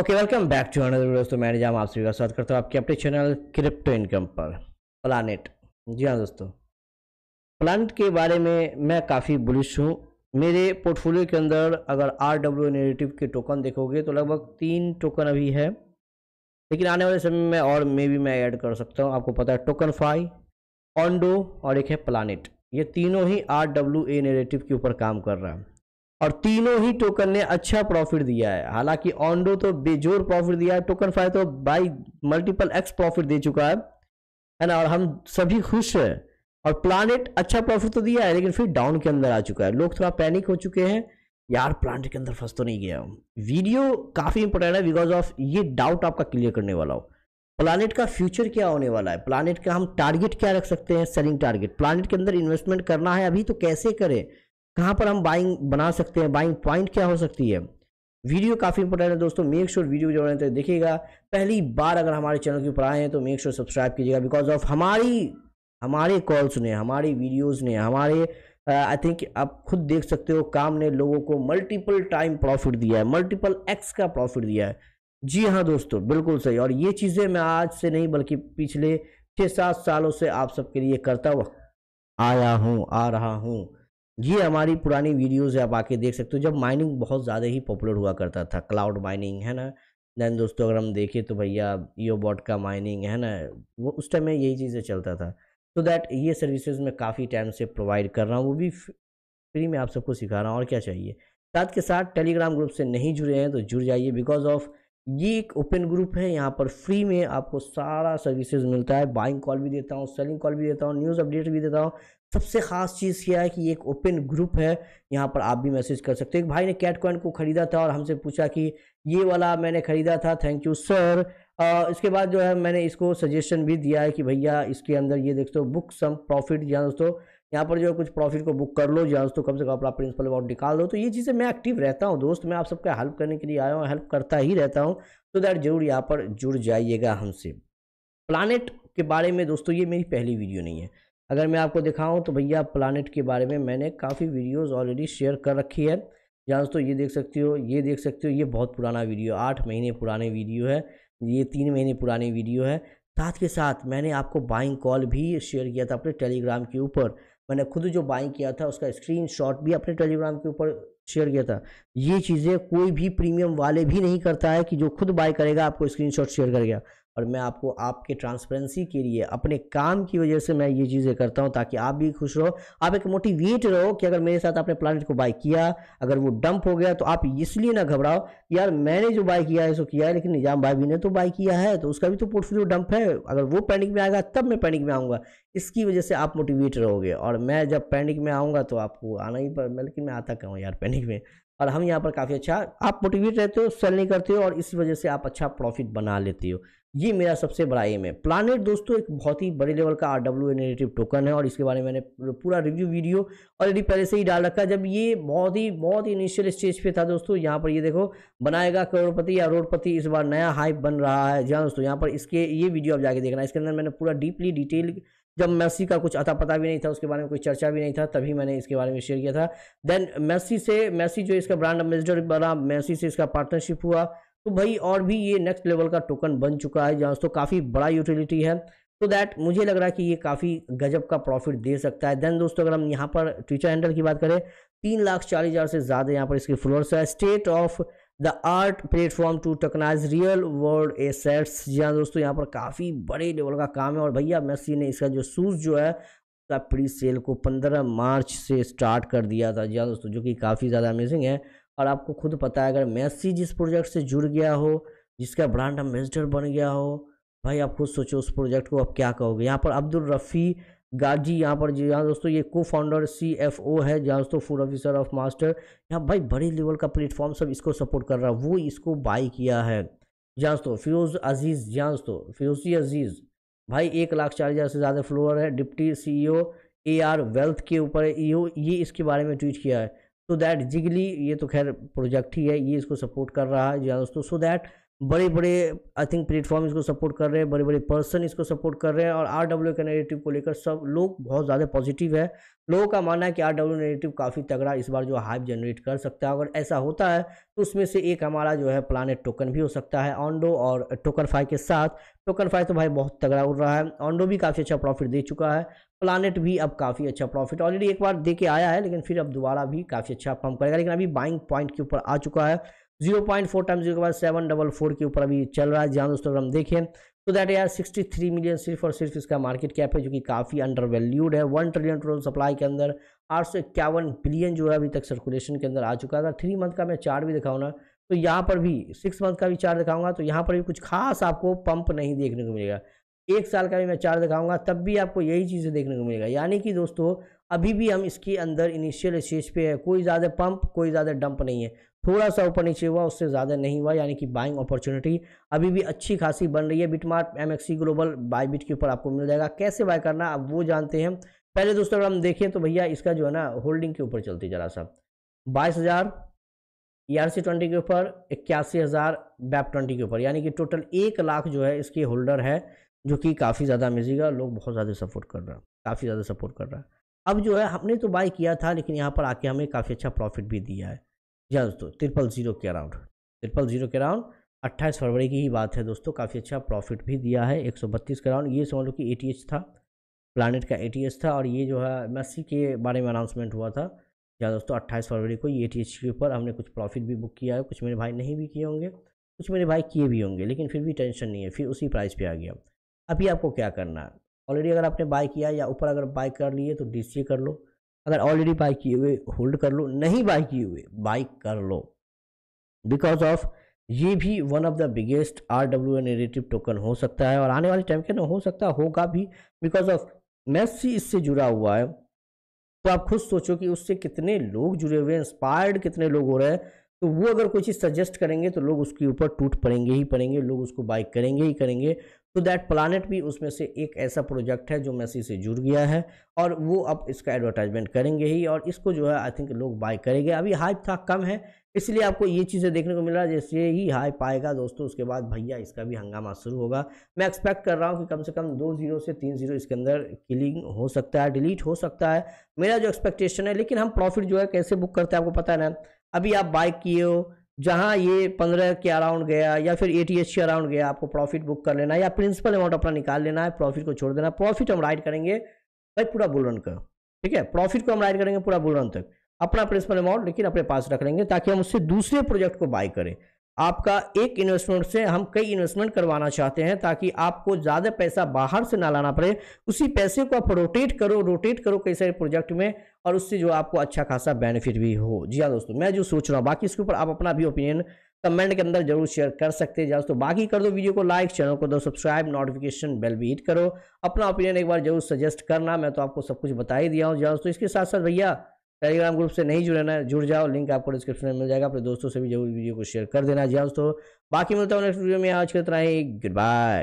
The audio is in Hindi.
okay welcome back to another दोस्तों मैं निजाम आप सभी का स्वागत करता हूँ आपके अपने चैनल क्रिप्टो इनकम पर प्लानट जी हाँ दोस्तों प्लानट के बारे में मैं काफ़ी बुलिश हूँ मेरे पोर्टफोलियो के अंदर अगर आर डब्ल्यू नेगेटिव के टोकन देखोगे तो लगभग तीन टोकन अभी है लेकिन आने वाले समय में और मे भी मैं ऐड कर सकता हूँ आपको पता है टोकन फाई ऑनडो और एक है प्लानट ये तीनों ही आर डब्ल्यू ए नेगेटिव के ऊपर काम कर रहा है और तीनों ही टोकन ने अच्छा प्रॉफिट दिया है हालांकि ऑनडो तो बेजोर प्रॉफिट दिया है टोकन फाइव तो बाई मल्टीपल एक्स प्रॉफिट दे चुका है है ना और हम सभी खुश हैं और प्लानट अच्छा प्रॉफिट तो दिया है लेकिन फिर डाउन के अंदर आ चुका है लोग थोड़ा पैनिक हो चुके हैं यार प्लानट के अंदर फंस तो नहीं गया वीडियो काफ़ी इंपॉर्टेंट है बिकॉज ऑफ ये डाउट आपका क्लियर करने वाला हो प्लानट का फ्यूचर क्या होने वाला है प्लानट का हम टारगेट क्या रख सकते हैं सेलिंग टारगेट प्लानट के अंदर इन्वेस्टमेंट करना है अभी तो कैसे करें कहाँ पर हम बाइंग बना सकते हैं बाइंग पॉइंट क्या हो सकती है वीडियो काफ़ी इंपॉर्टेंट है दोस्तों मेक श्योर वीडियो जो है तो देखिएगा पहली बार अगर हमारे चैनल के ऊपर आए हैं तो मेक श्योर सब्सक्राइब कीजिएगा बिकॉज ऑफ हमारी हमारे कॉल्स ने हमारी वीडियोज़ ने हमारे आई थिंक आप खुद देख सकते हो काम ने लोगों को मल्टीपल टाइम प्रॉफिट दिया है मल्टीपल एक्स का प्रॉफिट दिया है जी हाँ दोस्तों बिल्कुल सही और ये चीज़ें मैं आज से नहीं बल्कि पिछले छः सात सालों से आप सबके लिए करता हुआ आया हूँ आ रहा हूँ ये हमारी पुरानी वीडियोज़ आप आके देख सकते हो जब माइनिंग बहुत ज़्यादा ही पॉपुलर हुआ करता था क्लाउड माइनिंग है ना दैन दोस्तों अगर हम देखें तो भैया यो बॉट का माइनिंग है ना वो उस टाइम में यही चीज़ें चलता था तो दैट ये सर्विसेज मैं काफ़ी टाइम से प्रोवाइड कर रहा हूँ वो भी फ्री में आप सबको सिखा रहा हूँ और क्या चाहिए साथ के साथ टेलीग्राम ग्रुप से नहीं जुड़े हैं तो जुड़ जाइए बिकॉज ऑफ़ ये एक ओपन ग्रुप है यहाँ पर फ्री में आपको सारा सर्विसेज मिलता है बाइंग कॉल भी देता हूँ सेलिंग कॉल भी देता हूँ न्यूज़ अपडेट भी देता हूँ सबसे खास चीज़ क्या है कि ये एक ओपन ग्रुप है यहाँ पर आप भी मैसेज कर सकते हो एक भाई ने कैट कॉइन को ख़रीदा था और हमसे पूछा कि ये वाला मैंने ख़रीदा था थैंक यू सर आ, इसके बाद जो है मैंने इसको सजेशन भी दिया है कि भैया इसके अंदर ये देख दो बुक सम प्रॉफिट या दोस्तों यहाँ पर जो है कुछ प्रॉफिट को बुक कर लो या तो कम से कम अपना प्रिंसिपल अमाउंट निकाल दो तो ये चीज़ें मैं एक्टिव रहता हूँ दोस्त मैं आप सबका हेल्प करने के लिए आया हूँ हेल्प करता ही रहता हूँ तो दैट जरूर यहाँ पर जुड़ जाइएगा हमसे प्लानट के बारे में दोस्तों ये मेरी पहली वीडियो नहीं है अगर मैं आपको दिखाऊँ तो भैया प्लानट के बारे में मैंने काफ़ी वीडियोज़ ऑलरेडी शेयर कर रखी है जहाँ दोस्तों ये देख सकते हो ये देख सकते हो ये बहुत पुराना वीडियो आठ महीने पुराने वीडियो है ये तीन महीने पुरानी वीडियो है साथ के साथ मैंने आपको बाइंग कॉल भी शेयर किया था अपने टेलीग्राम के ऊपर मैंने खुद जो बाइंग किया था उसका स्क्रीन भी अपने टेलीग्राम के ऊपर शेयर किया था ये चीज़ें कोई भी प्रीमियम वाले भी नहीं करता है कि जो खुद बाय करेगा आपको स्क्रीनशॉट शेयर करेगा और मैं आपको आपके ट्रांसपेरेंसी के लिए अपने काम की वजह से मैं ये चीज़ें करता हूँ ताकि आप भी खुश रहो आप एक मोटिवेट रहो कि अगर मेरे साथ आपने प्लानट को बाय किया अगर वो डंप हो गया तो आप इसलिए ना घबराओ यार मैंने जो बाय किया है सो किया है लेकिन निजाम भाई भी ने तो बाय किया है तो उसका भी तो पोर्टफोलियो डंप है अगर वो पैनिक में आएगा तब मैं पैनिक में आऊँगा इसकी वजह से आप मोटिवेट रहोगे और मैं जब पैनिक में आऊँगा तो आपको आना ही पर लेकिन मैं आता कहूँ यार पैनिक में और हम यहाँ पर काफ़ी अच्छा आप मोटिवेट रहते हो सेल नहीं करते हो और इस वजह से आप अच्छा प्रॉफिट बना लेते हो ये मेरा सबसे बड़ा एम है प्लानट दोस्तों एक बहुत ही बड़े लेवल का आर डब्ल्यू नेगेटिव टोकन है और इसके बारे में मैंने पूरा रिव्यू वीडियो ऑलरेडी पहले से ही डाल रखा जब ये बहुत ही बहुत ही इनिशियल स्टेज पे था दोस्तों यहाँ पर ये देखो बनाएगा करोड़पति या रोडपति इस बार नया हाइप बन रहा है जी हाँ दोस्तों यहाँ पर इसके ये वीडियो आप जाके देखना इसके अंदर मैंने पूरा डीपली डिटेल जब मैसी का कुछ अता पता भी नहीं था उसके बारे में कोई चर्चा भी नहीं था तभी मैंने इसके बारे में शेयर किया था देन मैसी से मैसी जो इसका ब्रांड एम्बेसडर बना मैसी से इसका पार्टनरशिप हुआ तो भाई और भी ये नेक्स्ट लेवल का टोकन बन चुका है जहाँ दोस्तों काफ़ी बड़ा यूटिलिटी है तो दैट मुझे लग रहा है कि ये काफ़ी गजब का प्रॉफिट दे सकता है देन दोस्तों अगर हम यहाँ पर ट्विटर हैंडल की बात करें तीन लाख चालीस हज़ार से ज़्यादा यहाँ पर इसके फ्लोर्स है state of the art platform to tokenize real world assets जी हाँ दोस्तों यहाँ पर काफ़ी बड़े लेवल का काम है और भैया मेसी ने इसका जो शूज़ जो है उसका प्री सेल को पंद्रह मार्च से स्टार्ट कर दिया था जी हाँ दोस्तों जो कि काफ़ी ज़्यादा अमेजिंग है और आपको खुद पता है अगर मैसी जिस प्रोजेक्ट से जुड़ गया हो जिसका ब्रांड एम्बेसडर बन गया हो भाई आप खुद सोचो उस प्रोजेक्ट को आप क्या कहोगे यहाँ पर अब्दुल रफ़ी गाजी यहाँ पर जी दोस्तों ये को फाउंडर सी एफ ओ है जहाँ दोस्तों फूड ऑफिसर ऑफ मास्टर यहाँ भाई बड़े लेवल का प्लेटफॉर्म सब इसको सपोर्ट कर रहा है वो इसको बाई किया है जहाँ दोस्तों फिरोज़ अजीज़ जहाँ दोस्तों फिरोजी अजीज़ भाई एक लाख चार हज़ार से ज़्यादा फ्लोअर है deputy C E O A R wealth के ऊपर ई ओ e ये इसके बारे में ट्वीट किया है सो दैट जिगली ये तो खैर प्रोजेक्ट ही है ये इसको सपोर्ट कर रहा है हाँ दोस्तों सो दैट बड़े बड़े आई थिंक प्लेटफॉर्म इसको सपोर्ट कर रहे हैं बड़े बड़े पर्सन इसको सपोर्ट कर रहे हैं और आर डब्ल्यू के नेगेटिव को लेकर सब लोग बहुत ज़्यादा पॉजिटिव है लोगों का मानना है कि आर डब्ल्यू नेगेटिव काफ़ी तगड़ा इस बार जो हाइप जनरेट कर सकता है अगर ऐसा होता है तो उसमें से एक हमारा जो है प्लानट टोकन भी हो सकता है ऑनडो और टोकन फाइव के साथ टोकन फाइव तो भाई बहुत तगड़ा उड़ रहा है ऑनडो भी काफ़ी अच्छा प्रॉफिट दे चुका है प्लानट भी अब काफ़ी अच्छा प्रॉफिट ऑलरेडी एक बार दे के आया है लेकिन फिर अब दोबारा भी काफ़ी अच्छा पम्प करेगा लेकिन अभी बाइंग पॉइंट के ऊपर आ चुका है zero point four time zero के बाद सेवन डबल फोर के ऊपर अभी चल रहा है जहाँ दोस्तों अगर हम देखें तो दैट यार थ्री मिलियन सिर्फ और सिर्फ इसका मार्केट कैप है जो कि काफ़ी अंडर वैल्यूड है वन ट्रिलियन टोटल सप्लाई के अंदर आठ सौ इक्यावन बिलियन जो है अभी तक सर्कुलेशन के अंदर आ चुका है अगर थ्री मंथ का मैं चार्ट भी दिखाऊँ ना तो यहाँ पर भी सिक्स मंथ का भी चार्ट दिखाऊंगा तो यहाँ पर भी कुछ खास आपको पंप नहीं देखने को मिलेगा एक साल का भी मैं चार्ट दिखाऊंगा तब भी आपको यही चीज़ें देखने को मिलेगा यानी कि दोस्तों अभी भी हम इसके अंदर इनिशियल स्टेज पे है कोई ज़्यादा पंप कोई ज़्यादा डंप नहीं है थोड़ा सा ऊपर नीचे हुआ उससे ज़्यादा नहीं हुआ यानी कि बाइंग अपॉर्चुनिटी अभी भी अच्छी खासी बन रही है BitMart M global Bybit के ऊपर आपको मिल जाएगा कैसे बाय करना आप वो जानते हैं पहले दोस्तों अगर हम देखें तो भैया इसका जो है ना होल्डिंग के ऊपर चलती जरा सा बाईस हज़ार ई सी ट्वेंटी के ऊपर इक्यासी हज़ार बैप ट्वेंटी के ऊपर यानी कि टोटल एक लाख जो है इसके होल्डर है जो कि काफ़ी ज़्यादा मिजीगा लोग बहुत ज़्यादा सपोर्ट कर रहा है काफ़ी ज़्यादा सपोर्ट कर रहा है अब जो है हमने तो बाय किया था लेकिन यहाँ पर आके हमें काफ़ी अच्छा प्रॉफिट भी दिया है जी दोस्तों ट्रिपल जीरो के अराउंड ट्रिपल जीरो के अराउंड अट्ठाईस फरवरी की ही बात है दोस्तों काफ़ी अच्छा प्रॉफिट भी दिया है एक सौ बत्तीस के अराउंड ये समझ लो कि ए था प्लानट का ए था और ये जो है मैसी के बारे में अनाउंसमेंट हुआ था या दोस्तों अट्ठाईस फरवरी को ये ए के ऊपर हमने कुछ प्रॉफिट भी बुक किया है कुछ मेरे भाई नहीं भी किए होंगे कुछ मेरे भाई किए भी होंगे लेकिन फिर भी टेंशन नहीं है फिर उसी प्राइस पर आ गया अभी आपको क्या करना है ऑलरेडी अगर आपने बाय किया या ऊपर अगर बाय कर लिए तो डी कर लो अगर ऑलरेडी बाय किए हुए होल्ड कर लो नहीं बाय किए हुए बाय कर लो बिकॉज ऑफ ये भी one of the biggest R W N negative token हो सकता है और आने वाले टाइम के ना हो सकता होगा भी बिकॉज ऑफ मैसी इससे जुड़ा हुआ है तो आप खुद सोचो कि उससे कितने लोग जुड़े हुए हैं इंस्पायर्ड कितने लोग हो रहे हैं तो वो अगर कोई चीज़ सजेस्ट करेंगे तो लोग उसके ऊपर टूट पड़ेंगे ही पड़ेंगे लोग उसको बाइक करेंगे ही करेंगे तो दैट प्लानट भी उसमें से एक ऐसा प्रोजेक्ट है जो मैसी से जुड़ गया है और वो अब इसका एडवर्टाइजमेंट करेंगे ही और इसको जो है आई थिंक लोग बाय करेंगे अभी हाइप था कम है इसलिए आपको ये चीज़ें देखने को मिल रहा है जैसे ही हाई पाएगा दोस्तों उसके बाद भैया इसका भी हंगामा शुरू होगा मैं एक्सपेक्ट कर रहा हूँ कि कम से कम दो जीरो से तीन जीरो इसके अंदर किलिंग हो सकता है डिलीट हो सकता है मेरा जो एक्सपेक्टेशन है लेकिन हम प्रॉफिट जो है कैसे बुक करते हैं आपको पता है ना अभी आप बाइक किए हो जहां ये पंद्रह के अराउंड गया या फिर ए टी एच के अराउंड गया आपको प्रॉफिट बुक कर लेना है या प्रिंसिपल अमाउंट अपना निकाल लेना है प्रॉफिट को छोड़ देना प्रॉफिट हम राइड करेंगे भाई पूरा बुल रन का ठीक है प्रॉफिट को हम राइड करेंगे पूरा बुल रन तक अपना प्रिंसिपल अमाउंट लेकिन अपने पास रख लेंगे ताकि हम उससे दूसरे प्रोजेक्ट को बाय करें आपका एक इन्वेस्टमेंट से हम कई इन्वेस्टमेंट करवाना चाहते हैं ताकि आपको ज़्यादा पैसा बाहर से ना लाना पड़े उसी पैसे को आप रोटेट करो रोटेट करो कई सारे प्रोजेक्ट में और उससे जो आपको अच्छा खासा बेनिफिट भी हो जी हाँ दोस्तों मैं जो सोच रहा हूँ बाकी इसके ऊपर आप अपना भी ओपिनियन कमेंट के अंदर जरूर शेयर कर सकते हैं हाँ दोस्तों बाकी कर दो वीडियो को लाइक चैनल को दो सब्सक्राइब नोटिफिकेशन बेल भी हिट करो अपना ओपिनियन एक बार जरूर सजेस्ट करना मैं तो आपको सब कुछ बता ही दिया हूँ हाँ दोस्तों इसके साथ साथ भैया टेलीग्राम ग्रुप से नहीं जुड़ना जुड़ जाओ लिंक आपको डिस्क्रिप्शन में मिल जाएगा अपने दोस्तों से भी जरूर वीडियो को शेयर कर देना जी हाँ दोस्तों बाकी मिलता हूँ नेक्स्ट वीडियो में आज के तरह ही गुड बाय